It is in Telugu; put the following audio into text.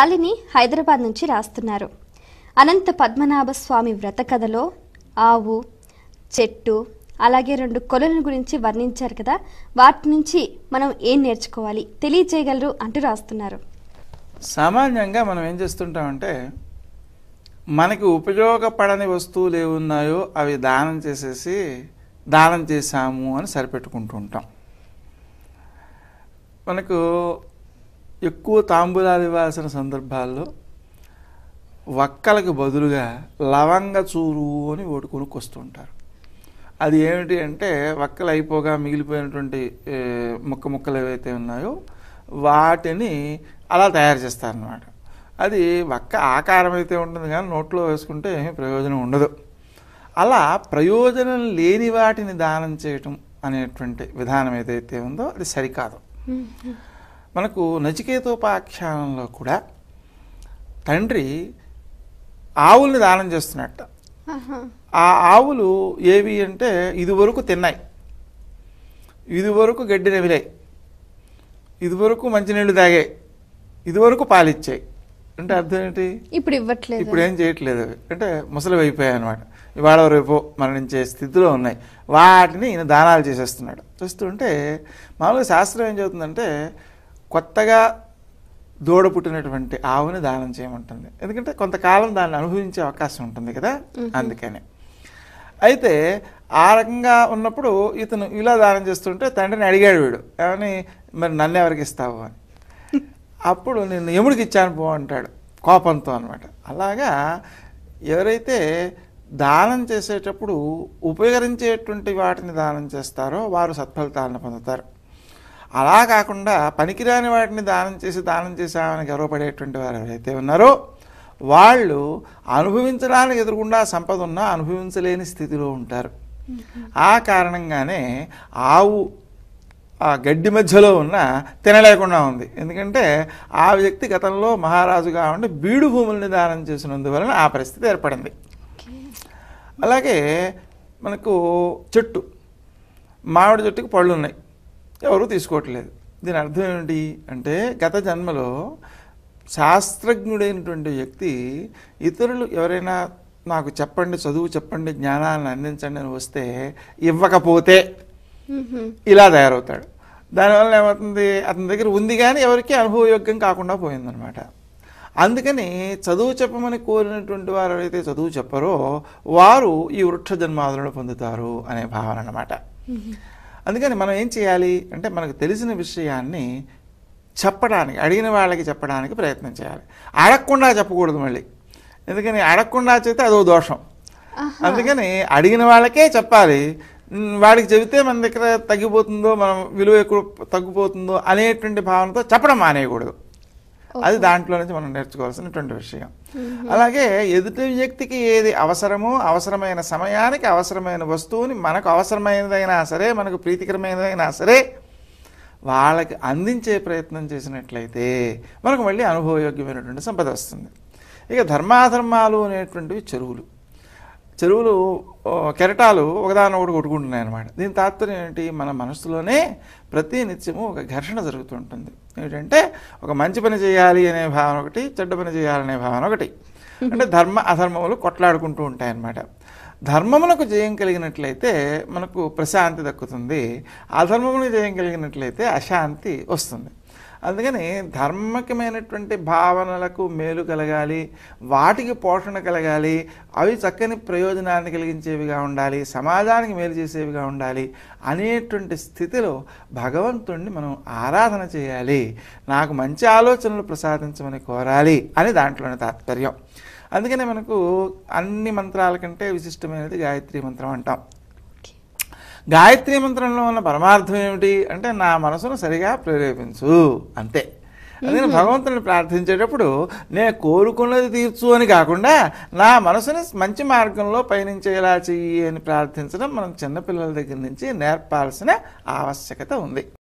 శాలిని హైదరాబాద్ నుంచి రాస్తున్నారు అనంత పద్మనాభ స్వామి వ్రత కథలో ఆవు చెట్టు అలాగే రెండు కొలను గురించి వర్ణించారు కదా వాటి నుంచి మనం ఏం నేర్చుకోవాలి తెలియజేయగలరు అంటూ రాస్తున్నారు సామాన్యంగా మనం ఏం చేస్తుంటామంటే మనకి ఉపయోగపడని వస్తువులు ఏమున్నాయో అవి దానం చేసేసి దానం చేశాము అని సరిపెట్టుకుంటూ ఉంటాం మనకు ఎక్కువ తాంబూలాలు ఇవ్వాల్సిన సందర్భాల్లో వక్కలకు బదులుగా లవంగ చూరు అని ఓటు కొనుక్కొస్తుంటారు అది ఏమిటి అంటే వక్కలు అయిపోగా మిగిలిపోయినటువంటి ముక్క ముక్కలు ఏవైతే ఉన్నాయో వాటిని అలా తయారు చేస్తారన్నమాట అది వక్క ఆకారం అయితే ఉంటుంది కానీ నోట్లో వేసుకుంటే ప్రయోజనం ఉండదు అలా ప్రయోజనం లేని వాటిని దానం చేయటం అనేటువంటి విధానం ఏదైతే ఉందో అది సరికాదు మనకు నచికేతోపాఖ్యానంలో కూడా తండ్రి ఆవుల్ని దానం చేస్తున్నట్ట ఆ ఆవులు ఏవి అంటే ఇదివరకు తిన్నాయి ఇదివరకు గడ్డి నవిలాయి ఇదివరకు మంచినీళ్ళు తాగాయి ఇదివరకు పాలిచ్చాయి అంటే అర్థం ఏంటి ఇప్పుడు ఇవ్వట్లేదు ఇప్పుడు ఏం చేయట్లేదు అంటే ముసలివి అయిపోయాయి అనమాట ఇవాళ రేపు మరణించే స్థితిలో ఉన్నాయి వాటిని ఈయన దానాలు చేసేస్తున్నాడు చూస్తుంటే మామూలుగా శాస్త్రం ఏం చెబుతుందంటే కొత్తగా దూడ పుట్టినటువంటి ఆవుని దానం చేయమంటుంది ఎందుకంటే కొంతకాలం దాన్ని అనుభవించే అవకాశం ఉంటుంది కదా అందుకని అయితే ఆ రకంగా ఉన్నప్పుడు ఇతను ఇలా దానం చేస్తుంటే తండ్రిని అడిగాడు వీడు ఏమని మరి నన్ను ఎవరికి ఇస్తావు అని అప్పుడు నేను ఎముడికి ఇచ్చాను పో అంటాడు కోపంతో అనమాట అలాగా ఎవరైతే దానం చేసేటప్పుడు ఉపయోగించేటువంటి వాటిని దానం చేస్తారో వారు సత్ఫలితాలను పొందుతారు అలా కాకుండా పనికిరాని వాటిని దానం చేసి దానం చేసామని గర్వపడేటువంటి వారు ఎవరైతే ఉన్నారో వాళ్ళు అనుభవించడానికి ఎదురుకుండా సంపద ఉన్నా అనుభవించలేని స్థితిలో ఉంటారు ఆ కారణంగానే ఆవు ఆ గడ్డి మధ్యలో ఉన్న తినలేకుండా ఉంది ఎందుకంటే ఆ వ్యక్తి గతంలో మహారాజుగా కావండి బీడు భూముల్ని దానం చేసినందువలన ఆ పరిస్థితి ఏర్పడింది అలాగే మనకు చెట్టు మామిడి చెట్టుకు పళ్ళు ఉన్నాయి ఎవరు తీసుకోవట్లేదు దీని అర్థం ఏమిటి అంటే గత జన్మలో శాస్త్రజ్ఞుడైనటువంటి వ్యక్తి ఇతరులు ఎవరైనా నాకు చెప్పండి చదువు చెప్పండి జ్ఞానాన్ని అందించండి అని వస్తే ఇవ్వకపోతే ఇలా తయారవుతాడు దానివల్ల ఏమవుతుంది అతని దగ్గర ఉంది కానీ ఎవరికి అనుభవయోగ్యం కాకుండా పోయిందనమాట అందుకని చదువు చెప్పమని కోరినటువంటి వారు ఎవరైతే చదువు చెప్పరో వారు ఈ వృక్ష జన్మాదులను పొందుతారు అనే భావన అనమాట అందుకని మనం ఏం చేయాలి అంటే మనకు తెలిసిన విషయాన్ని చెప్పడానికి అడిగిన వాళ్ళకి చెప్పడానికి ప్రయత్నం చేయాలి అడగకుండా చెప్పకూడదు మళ్ళీ ఎందుకని అడగకుండా చేస్తే అదో దోషం అందుకని అడిగిన వాళ్ళకే చెప్పాలి వాడికి చెబితే మన దగ్గర తగ్గిపోతుందో మనం విలువ ఎక్కువ తగ్గిపోతుందో అనేటువంటి భావనతో చెప్పడం మానేయకూడదు అది దాంట్లో నుంచి మనం నేర్చుకోవాల్సినటువంటి విషయం అలాగే ఎదుటి వ్యక్తికి ఏది అవసరమో అవసరమైన సమయానికి అవసరమైన వస్తువుని మనకు అవసరమైనదైనా సరే మనకు ప్రీతికరమైనదైనా సరే వాళ్ళకి అందించే ప్రయత్నం చేసినట్లయితే మనకు మళ్ళీ అనుభవయోగ్యమైనటువంటి సంపద వస్తుంది ఇక ధర్మాధర్మాలు అనేటువంటివి చెరువులు చెరువులు కెరటాలు ఒకదాని ఒకటి కొట్టుకుంటున్నాయి అనమాట దీని తాత్పర్యం ఏంటి మన మనసులోనే ప్రతి నిత్యము ఒక ఘర్షణ జరుగుతుంటుంది ఏంటంటే ఒక మంచి పని చేయాలి అనే భావన ఒకటి చెడ్డ పని చేయాలనే భావన ఒకటి అంటే ధర్మ అధర్మములు కొట్లాడుకుంటూ ఉంటాయన్నమాట ధర్మమునకు జయం కలిగినట్లయితే మనకు ప్రశాంతి దక్కుతుంది అధర్మమునకు జయం కలిగినట్లయితే అశాంతి వస్తుంది అందుకని ధర్మకమైనటువంటి భావనలకు మేలు కలగాలి వాటికి పోషణ కలగాలి అవి చక్కని ప్రయోజనాన్ని కలిగించేవిగా ఉండాలి సమాజానికి మేలు చేసేవిగా ఉండాలి అనేటువంటి స్థితిలో భగవంతుణ్ణి మనం ఆరాధన చేయాలి నాకు మంచి ఆలోచనలు ప్రసాదించమని కోరాలి అని దాంట్లోని తాత్పర్యం అందుకనే మనకు అన్ని మంత్రాల కంటే విశిష్టమైనది గాయత్రి మంత్రం అంటాం గాయత్రి మంత్రంలో ఉన్న పరమార్థం ఏమిటి అంటే నా మనసును సరిగా ప్రేరేపించు అంతే అందుకని భగవంతుని ప్రార్థించేటప్పుడు నేను కోరుకున్నది తీర్చు అని కాకుండా నా మనసుని మంచి మార్గంలో పయనించేలా చెయ్యి అని ప్రార్థించడం మనం చిన్నపిల్లల దగ్గర నుంచి నేర్పాల్సిన ఆవశ్యకత ఉంది